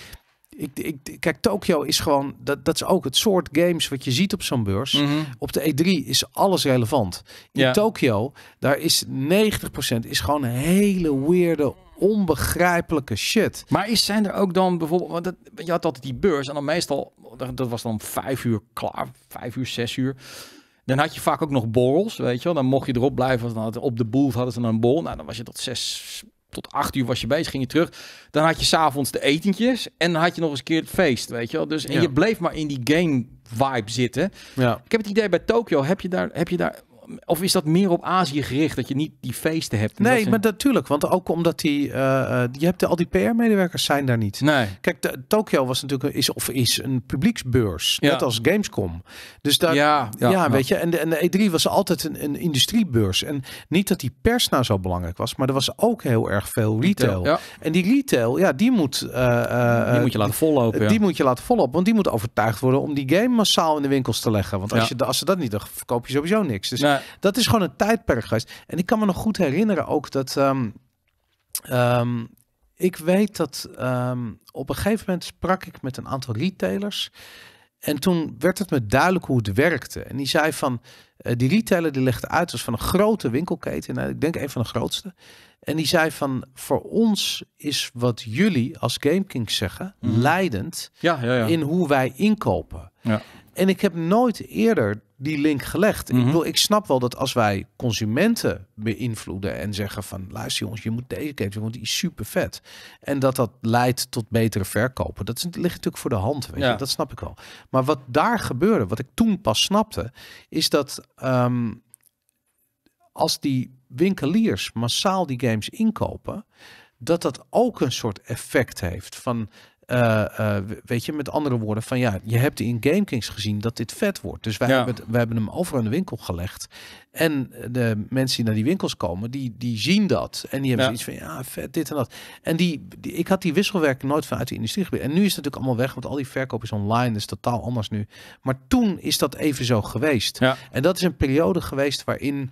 ik, ik, kijk, Tokio is gewoon, dat, dat is ook het soort games wat je ziet op zo'n beurs. Mhm. Op de E3 is alles relevant. In ja. Tokio, daar is 90% is gewoon hele weirde, onbegrijpelijke shit. Maar is, zijn er ook dan bijvoorbeeld, want dat, je had altijd die beurs en dan meestal, dat was dan vijf uur klaar, vijf uur, zes uur. Dan had je vaak ook nog borrels, weet je wel. Dan mocht je erop blijven. Dan op de boel hadden ze dan een bol. Nou, dan was je tot zes, tot acht uur was je bezig, ging je terug. Dan had je s'avonds de etentjes en dan had je nog eens een keer het feest, weet je wel. Dus, en je bleef maar in die game vibe zitten. Ja. Ik heb het idee bij Tokyo heb je daar, heb je daar of is dat meer op Azië gericht, dat je niet die feesten hebt? Nee, maar natuurlijk. Want ook omdat die, eh, eh, je hebt al die PR-medewerkers zijn daar niet. Nee. Kijk, Tokio was natuurlijk is, of is een publieksbeurs, net als Gamescom. Dus daar, ja, ja, weet je. En de, en de, E3 was altijd een, een industriebeurs. En niet dat die pers nou zo belangrijk was, maar er was ook heel erg veel retail. en die retail, ja, die moet... Eh, die moet je laten vollopen. Die, moet je laten vollopen, want die moet overtuigd worden om die game massaal in de winkels te leggen. Want als, je, als ze dat niet dan verkoop je sowieso niks. Dus dat is gewoon een tijdperk geweest. En ik kan me nog goed herinneren ook dat... Ehm, ehm, ik weet dat ehm, op een gegeven moment sprak ik met een aantal retailers. En toen werd het me duidelijk hoe het werkte. En die zei van, eh, die retailer die legde uit, als van een grote winkelketen. Nou, ik denk een van de grootste. En die zei van, voor ons is wat jullie als game kings zeggen, mhm. leidend in hoe wij inkopen. En ik heb nooit eerder die link gelegd. Ik wil, mhm. ik snap wel dat als wij consumenten beïnvloeden en zeggen van luister jongens, je moet deze ketchup, want die is super vet. En dat dat leidt tot betere verkopen. Dat, ligt natuurlijk voor de hand, weet je? dat snap ik wel. Maar wat daar gebeurde, wat ik toen pas snapte, is dat ehm, als die winkeliers massaal die games inkopen, dat dat ook een soort effect heeft van eh, eh, weet je, met andere woorden, van ja, je hebt in GameKings gezien dat dit vet wordt. Dus wij, hebben, het, hebben hem over een de winkel gelegd. En de mensen die naar die winkels komen, die, die zien dat. En die hebben zoiets van ja, vet, dit en dat. En die, die ik had die wisselwerking nooit vanuit de industrie gebeurd. En nu is het natuurlijk allemaal weg, want al die verkoop is online. Dat is totaal anders nu. Maar toen is dat even zo geweest. En dat is een periode geweest waarin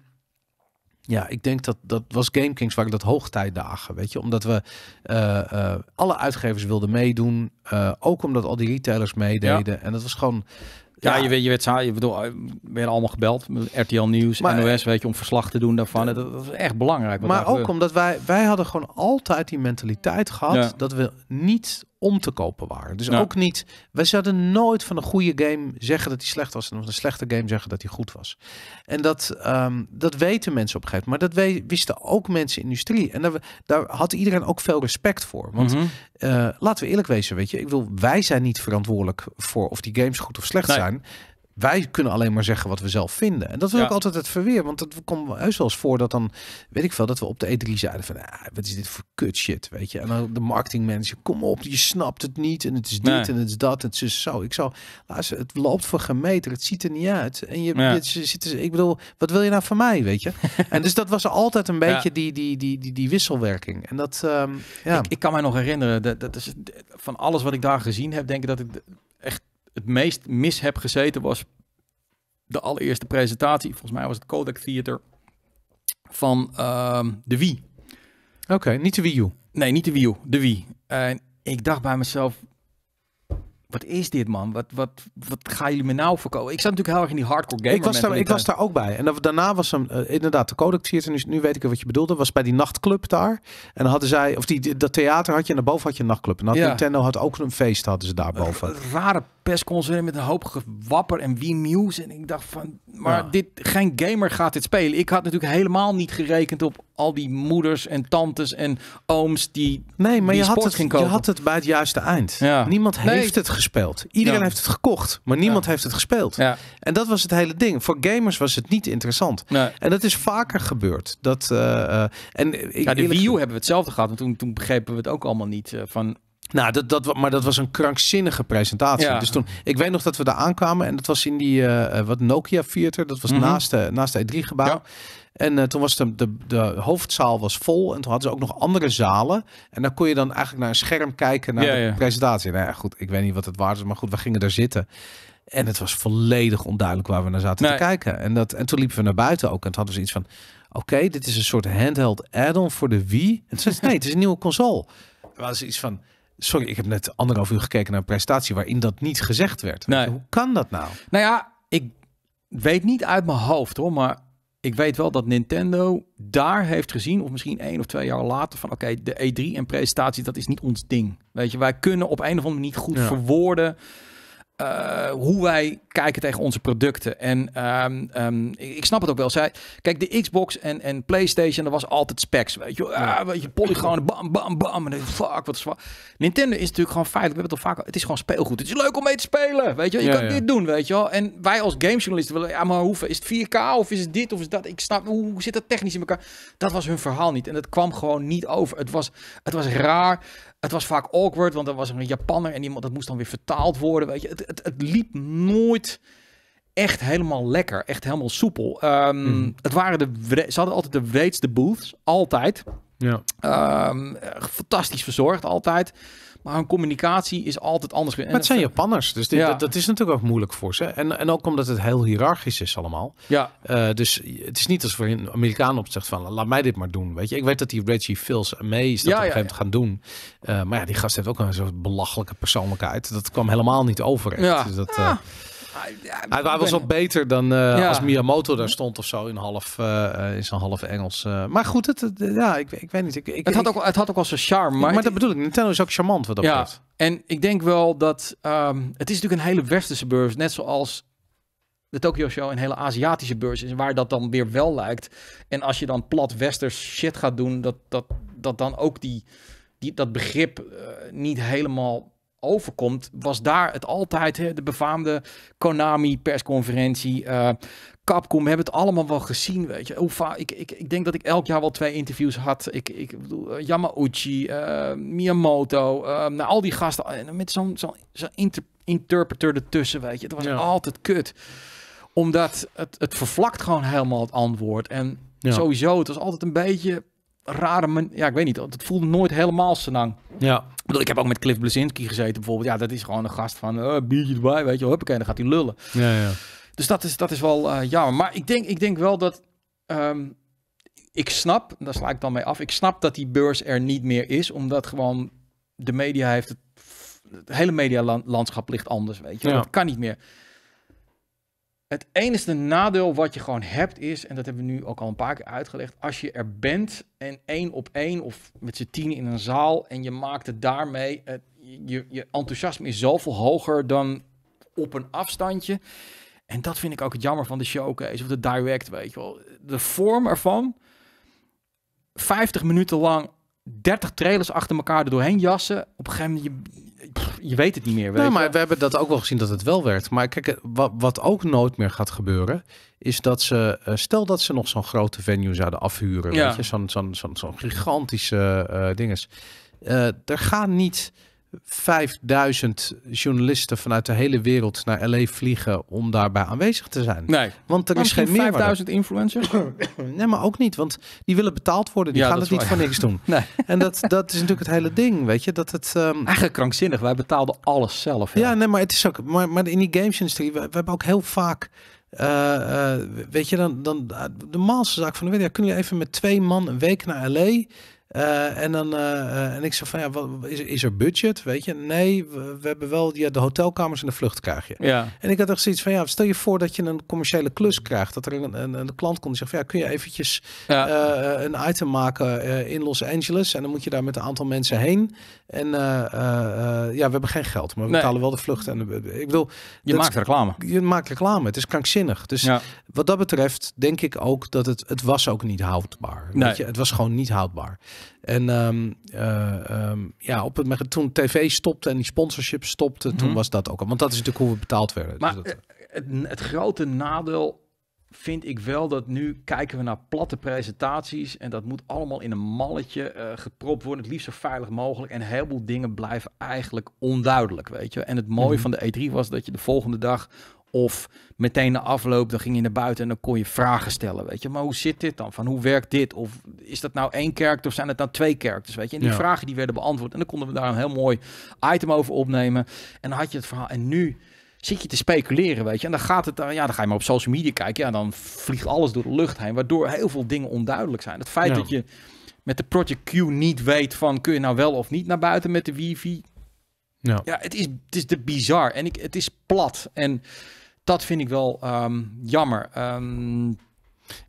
ja, ik denk dat dat was GameKings ik dat hoogtijdagen, weet je. Omdat we eh, eh, alle uitgevers wilden meedoen. Eh, ook omdat al die retailers meededen. En dat was gewoon... Ja, ja, je, je werd saai. Je bedoel, werden allemaal gebeld. RTL Nieuws, maar, NOS, weet je, om verslag te doen daarvan. Dat, was echt belangrijk. maar ook omdat wij, wij hadden gewoon altijd die mentaliteit gehad. Dat we niet om te kopen waren. Dus ook niet. Wij zouden nooit van een goede game zeggen dat die slecht was. En van een slechte game zeggen dat die goed was. En dat, ehm, dat weten mensen op een gegeven moment. Maar dat wisten ook mensen in de industrie. En daar, daar had iedereen ook veel respect voor. Want mhm. eh, laten we eerlijk wezen, weet je. Ik wil, wij zijn niet verantwoordelijk voor of die games goed of slecht zijn wij kunnen alleen maar zeggen wat we zelf vinden. En dat is ook altijd het verweer. Want dat komt heus wel eens voor dat dan, weet ik veel, dat we op de E3 zeiden van, ah, wat is dit voor kut shit, weet je. En dan de marketingmanager, kom op, je snapt het niet. En het is dit en het is dat het is zo. Ik zou, luister, het loopt voor gemeter, het ziet er niet uit. En je, ja. je, zit, ik bedoel, wat wil je nou van mij, weet je. (laughs) en dus dat was altijd een beetje die, die, die, die, die wisselwerking. En dat, ehm, ja. Ik, ik, kan mij nog herinneren, dat, dat is, van alles wat ik daar gezien heb, denk ik dat ik echt het meest mis heb gezeten was de allereerste presentatie. Volgens mij was het Kodak Theater van ehm, de Wii. Oké, niet de Wii U. Nee, niet de Wii U, de Wii. En ik dacht bij mezelf, wat is dit man? Wat, wat, wat gaan jullie me nou verkopen? Ik zat natuurlijk heel erg in die hardcore game. Ik, was daar, ik was daar ook bij. En daarna was hem eh, inderdaad de Kodak Nu, weet ik wat je bedoelde. Was bij die nachtclub daar. En hadden zij, of die, dat theater had je en daarboven had je een nachtclub. En had Nintendo had ook een feest hadden ze daarboven. Een rare persconferentie met een hoop gewapper en wie nieuws. En ik dacht van, maar dit, geen gamer gaat dit spelen. Ik had natuurlijk helemaal niet gerekend op al die moeders en tantes en ooms die Nee, maar die je, had het, je had het bij het juiste eind. Ja. Niemand heeft het gespeeld. Iedereen heeft het gekocht, maar niemand heeft het gespeeld. En dat was het hele ding. Voor gamers was het niet interessant. En dat is vaker gebeurd. Dat, eh, eh, en ik, eh, ja, de Wii U hebben we hetzelfde gehad. want toen, toen begrepen we het ook allemaal niet. van nou, dat, dat, maar dat was een krankzinnige presentatie. Dus toen, ik weet nog dat we daar aankwamen en dat was in die eh, eh, wat Nokia Theater. Dat was mhm. naast, de, eh, naast de E3-gebouw. En toen was de, de, de, hoofdzaal was vol. En toen hadden ze ook nog andere zalen. En dan kon je dan eigenlijk naar een scherm kijken naar de presentatie. Nou ja, goed, ik weet niet wat het waard is. Maar goed, we gingen daar zitten. En het was volledig onduidelijk waar we naar zaten te kijken. En, dat, en toen liepen we naar buiten ook. En toen hadden ze iets van... Oké, dit is een soort handheld add-on voor de Wii. nee, het is een nieuwe console. Er was iets van... Sorry, ik heb net anderhalf uur gekeken naar een prestatie waarin dat niet gezegd werd. Hoe kan dat nou? Nou ja, ik weet niet uit mijn hoofd hoor, maar ik weet wel dat Nintendo daar heeft gezien, of misschien één of twee jaar later, van oké, de E3 en presentatie, dat is niet ons ding. Weet je, wij kunnen op een of andere manier niet goed verwoorden eh, hoe wij kijken tegen onze producten. En ehm, ehm, ik snap het ook wel. Zij, kijk, de Xbox en, en PlayStation, dat was altijd specs. Weet je, ah, weet je polygonen, bam, bam, bam. En fuck, wat zwaar. Nintendo is natuurlijk gewoon fijn. We hebben het al vaak. Het is gewoon speelgoed. Het is leuk om mee te spelen. Weet je, je kan dit doen, weet je wel. En wij als gamejournalisten willen, ja, maar hoeveel is het 4K of is het dit of is dat? Ik snap, hoe zit dat technisch in elkaar? Dat was hun verhaal niet. En dat kwam gewoon niet over. Het was, het was raar. Het was vaak awkward, want er was een Japanner en iemand dat moest dan weer vertaald worden. Weet je. Het, het, het liep nooit echt helemaal lekker, echt helemaal soepel. Ehm, mhm. Het waren de, ze hadden altijd de wreedste booths, altijd. Ja. Ehm, fantastisch verzorgd, altijd. Maar hun communicatie is altijd anders. Maar het zijn Japanners, dus dat, is natuurlijk ook moeilijk voor ze. En, en ook omdat het heel hiërarchisch is allemaal. Ja. Eh, dus het is niet als voor een Amerikaan op zegt van laat mij dit maar doen. Weet je, ik weet dat die Reggie Fils mee is dat op een gegeven moment gaan doen. Eh, maar ja, die gast heeft ook een soort belachelijke persoonlijkheid. Dat kwam helemaal niet over. Echt. Dus dat, eh, hij was wel beter dan eh, als Miyamoto daar stond of zo in, half, uh, in zijn half Engels. Eh. maar goed, het, ja, ik, ik weet niet. Ik, ik, het, had ook, het had ook wel zijn charme. Maar, dat bedoel ik, Nintendo is ook charmant wat dat ja. En ik denk wel dat ehm, het is natuurlijk een hele westerse beurs. Net zoals de Tokyo Show een hele Aziatische beurs is. Waar dat dan weer wel lijkt. En als je dan plat westers shit gaat doen, dat, dat, dat dan ook die, die, dat begrip niet helemaal overkomt, was daar het altijd. Hè, de befaamde Konami-persconferentie. Uh, eh, Capcom, we hebben het allemaal wel gezien. Weet je. Ofa, ik, ik, ik denk dat ik elk jaar wel twee interviews had. Ik, ik bedoel, eh, Yamauchi, eh, Miyamoto, uh, nou, al die gasten. Met zo'n zo'n zo inter interpreter ertussen, weet je. Het was altijd kut. Omdat het, het vervlakt gewoon helemaal het antwoord. En sowieso, het was altijd een beetje rare man Ja, ik weet niet. Het voelde nooit helemaal senang. Ja. Ik, ik heb ook met Cliff Blazinski gezeten bijvoorbeeld. Ja, dat is gewoon een gast van uh, biertje erbij, weet je. Huppakee, dan gaat hij lullen. Ja, ja. Dus dat is, dat is wel uh, jammer. Maar ik denk, ik denk wel dat... Ehm, ik snap, daar sla ik dan mee af. Ik snap dat die beurs er niet meer is. Omdat gewoon de media heeft het... Het hele medialandschap ligt anders, weet je. Ja. Dat kan niet meer. Het enige nadeel wat je gewoon hebt is, en dat hebben we nu ook al een paar keer uitgelegd, als je er bent en één op één of met z'n tien in een zaal en je maakt het daarmee, je, je enthousiasme is zoveel hoger dan op een afstandje. En dat vind ik ook het jammer van de showcase of de direct, weet je wel. De vorm ervan, 50 minuten lang 30 trailers achter elkaar er doorheen jassen. Op een gegeven moment, je, je weet het niet meer. Weet nou, maar we hebben dat ook wel gezien dat het wel werkt. Maar kijk, eh, wat, wat ook nooit meer gaat gebeuren, is dat ze, eh, stel dat ze nog zo'n grote venue zouden afhuren. Ja. Weet je, zo'n zo'n zo'n gigantische uh, dinges. er gaan niet 5000 journalisten vanuit de hele wereld naar LA vliegen om daarbij aanwezig te zijn. Nee. Want er is geen 5000 influencers? (coughs) nee, maar ook niet, want die willen betaald worden. Die ja, gaan het niet voor niks doen. (laughs) Nee. En dat, dat is natuurlijk het hele ding, weet je, dat het. Ehm, Eigenlijk krankzinnig. Wij betaalden alles zelf. Ja. ja, nee, maar het is ook. Maar, maar in die games we, we hebben ook heel vaak. Eh, eh, weet je, dan, dan de maalste zaak van de wereld. Ja, kun je even met twee man een week naar LA? Eh, en, dan, eh, eh, en ik zeg van, ja, wat, is, is er budget? Weet je, nee, we, hebben wel ja, de hotelkamers en de vlucht krijg je. Ja. En ik had echt zoiets van, ja, stel je voor dat je een commerciële klus krijgt. Dat er een, een, een klant komt en zegt van, ja, kun je eventjes een item maken in Los Angeles? En dan moet je daar met een aantal mensen heen. En ja, we hebben geen geld, maar we nee. betalen wel de vlucht. En de, ik bedoel... Je maakt reclame. Je maakt reclame. Het is krankzinnig. Dus wat dat betreft denk ik ook dat het, het was ook niet houdbaar. Weet je, het was gewoon niet houdbaar. En ehm, eh, ehm, ja, op het, toen tv stopte en die sponsorship stopte, toen mhm. was dat ook al. Want dat is natuurlijk hoe we betaald werden. Maar dus eh, het, het grote nadeel vind ik wel dat nu kijken we naar platte presentaties. En dat moet allemaal in een malletje uh, gepropt worden. Het liefst zo veilig mogelijk. En een heleboel dingen blijven eigenlijk onduidelijk, weet je. En het mooie mhm. van de E3 was dat je de volgende dag of meteen na afloop, dan ging je naar buiten en dan kon je vragen stellen. Weet je, maar hoe zit dit dan? Van hoe werkt dit? Of is dat nou één kerk of zijn het nou twee kerktes? Weet je, en die vragen die werden beantwoord. En dan konden we daar een heel mooi item over opnemen. En dan had je het verhaal. En nu zit je te speculeren, weet je. En dan gaat het, ja, dan ga je maar op social media kijken. Ja, dan vliegt alles door de lucht heen, waardoor heel veel dingen onduidelijk zijn. Het feit dat je met de Project Q niet weet van, kun je nou wel of niet naar buiten met de wifi? Ja, ja het, is, het is de bizar. En ik, het is plat. En dat vind ik wel ehm, jammer. Ehm,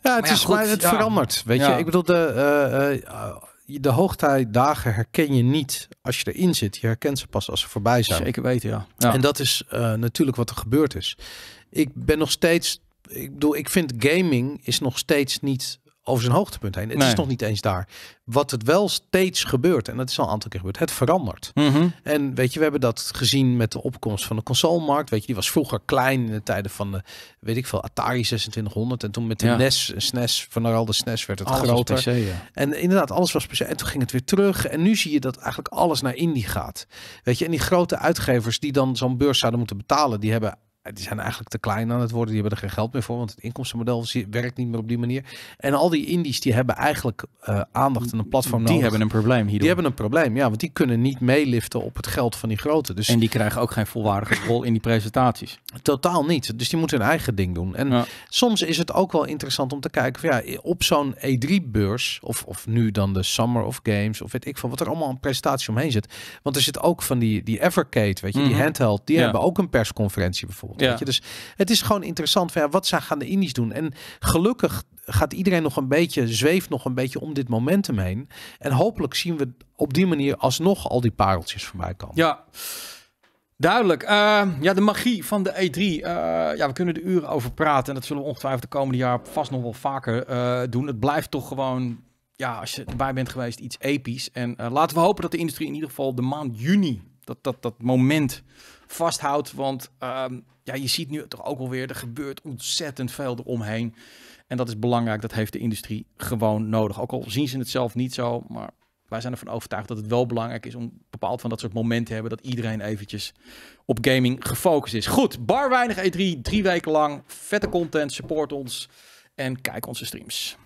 ja, het, is, maar het verandert. Weet je, ik bedoel, de, eh, eh, eh, de hoogtijdagen herken je niet als je erin zit. Je herkent ze pas als ze voorbij zijn. Zeker weten, ja. En dat is natuurlijk wat er gebeurd is. Ik ben nog steeds, ik bedoel, ik vind gaming is nog steeds niet over zijn hoogtepunt heen. Het is nog niet eens daar. Wat het wel steeds gebeurt, en dat is al een aantal keer gebeurd, het verandert. Mhm. En weet je, we hebben dat gezien met de opkomst van de consolemarkt. Weet je, die was vroeger klein in de tijden van de, weet ik veel, Atari 2600. En toen met de ja. NES, SNES, van al de SNES e werd het groter. PC, En inderdaad, alles was per En toen ging het weer terug. En nu zie je dat eigenlijk alles naar indie gaat. Weet je, en die grote uitgevers die dan zo'n beurs zouden moeten betalen, die hebben die zijn eigenlijk te klein aan het worden. Die hebben er geen geld meer voor, want het inkomstenmodel werkt niet meer op die manier. En al die indies die hebben eigenlijk eh, aandacht en een platform nodig. Die hebben een probleem hierdoor. Die hebben een probleem, ja, want die kunnen niet meeliften op het geld van die grote. Dus... En die krijgen ook geen volwaardige rol in die presentaties. Totaal niet. Dus die moeten hun eigen ding doen. En soms is het ook wel interessant om te kijken van, ja, op zo'n E3-beurs, of, of nu dan de Summer of Games, of weet ik van wat er allemaal een presentatie omheen zit. Want er zit ook van die, die Evercade, weet je, die mhm. handheld, die hebben ook een persconferentie bijvoorbeeld. Ja. Dus het is gewoon interessant. Van, ja, wat gaan de Indies doen? En gelukkig gaat iedereen nog een beetje, zweeft nog een beetje om dit momentum heen. En hopelijk zien we op die manier alsnog al die pareltjes voorbij komen. Ja. Duidelijk. Eh, ja, de magie van de E3. Eh, ja, we kunnen er uren over praten. En dat zullen we ongetwijfeld de komende jaar vast nog wel vaker eh, doen. Het blijft toch gewoon, ja, als je erbij bent geweest, iets episch. En laten we hopen dat de industrie in ieder geval de maand juni, dat dat, dat moment vasthoudt. Want ehm, ja, je ziet nu toch ook alweer, er gebeurt ontzettend veel eromheen. En dat is belangrijk, dat heeft de industrie gewoon nodig. Ook al zien ze het zelf niet zo, maar wij zijn ervan overtuigd dat het wel belangrijk is om bepaald van dat soort momenten te hebben dat iedereen eventjes op gaming gefocust is. Goed, bar weinig E3, drie weken lang, vette content, support ons en kijk onze streams.